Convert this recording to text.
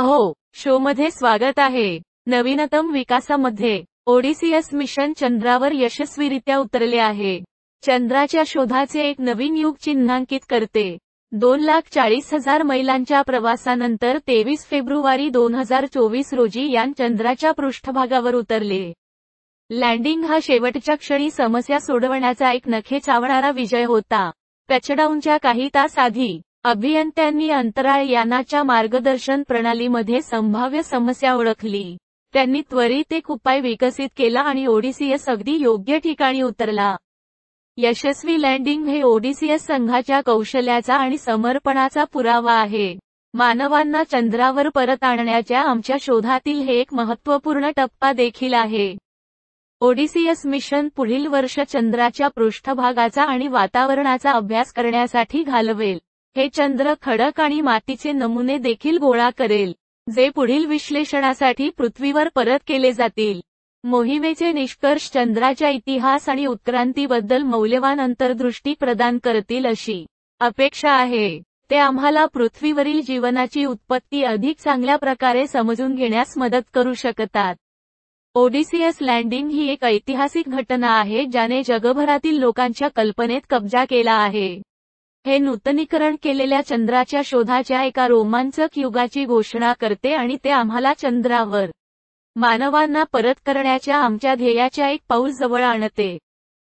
अहो मध्ये स्वागत आहे नवीनतम विकासामध्ये ओडिसीएस मिशन चंद्रावर यशस्वीरित्या उतरले आहे चंद्राच्या शोधाचे एक नवीन युग चिन्हांकित करते दोन लाख चाळीस हजार मैलांच्या प्रवासानंतर तेवीस फेब्रुवारी दोन हजार चोवीस रोजी यान चंद्राच्या पृष्ठभागावर उतरले लँडिंग हा शेवटच्या क्षणी समस्या सोडवण्याचा एक नखे चावणारा विजय होता टचडाऊनच्या काही तास आधी अभियंत्यांनी अंतराळ यानाच्या मार्गदर्शन प्रणालीमध्ये संभाव्य समस्या ओळखली त्यांनी त्वरित एक उपाय विकसित केला आणि ओडिसीएस अगदी योग्य ठिकाणी उतरला यशस्वी लँडिंग हे ओडिसीएस संघाच्या कौशल्याचा आणि समर्पणाचा पुरावा आहे मानवांना चंद्रावर परत आणण्याच्या आमच्या शोधातील हे एक महत्त्वपूर्ण टप्पा देखील आहे ओडिसीएस मिशन पुढील वर्ष चंद्राच्या पृष्ठभागाचा आणि वातावरणाचा अभ्यास करण्यासाठी घालवेल हे चंद्र खडक आणि मातीचे नमुने देखील गोळा करेल जे पुढील विश्लेषणासाठी पृथ्वीवर परत केले जातील मोहिमेचे निष्कर्ष चंद्राच्या इतिहास आणि उत्क्रांतीबद्दल मौल्यवान अंतर्दृष्टी प्रदान करतील अशी अपेक्षा आहे ते आम्हाला पृथ्वीवरील जीवनाची उत्पत्ती अधिक चांगल्या प्रकारे समजून घेण्यास मदत करू शकतात ओडिसियस लँडिंग ही एक ऐतिहासिक घटना आहे ज्याने जगभरातील लोकांच्या कल्पनेत कब्जा केला आहे हे नूतनीकरण केलेल्या चंद्राच्या शोधाच्या एका रोमांचक युगाची घोषणा करते आणि ते आम्हाला चंद्रावर मानवांना परत करण्याच्या आमच्या ध्येयाच्या एक पाऊल जवळ आणते